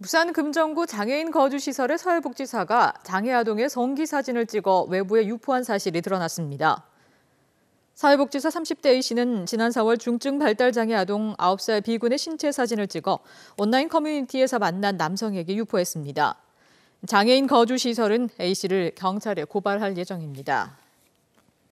부산 금정구 장애인 거주시설의 사회복지사가 장애 아동의 성기 사진을 찍어 외부에 유포한 사실이 드러났습니다. 사회복지사 30대 A씨는 지난 4월 중증 발달장애 아동 9살 B군의 신체 사진을 찍어 온라인 커뮤니티에서 만난 남성에게 유포했습니다. 장애인 거주시설은 A씨를 경찰에 고발할 예정입니다.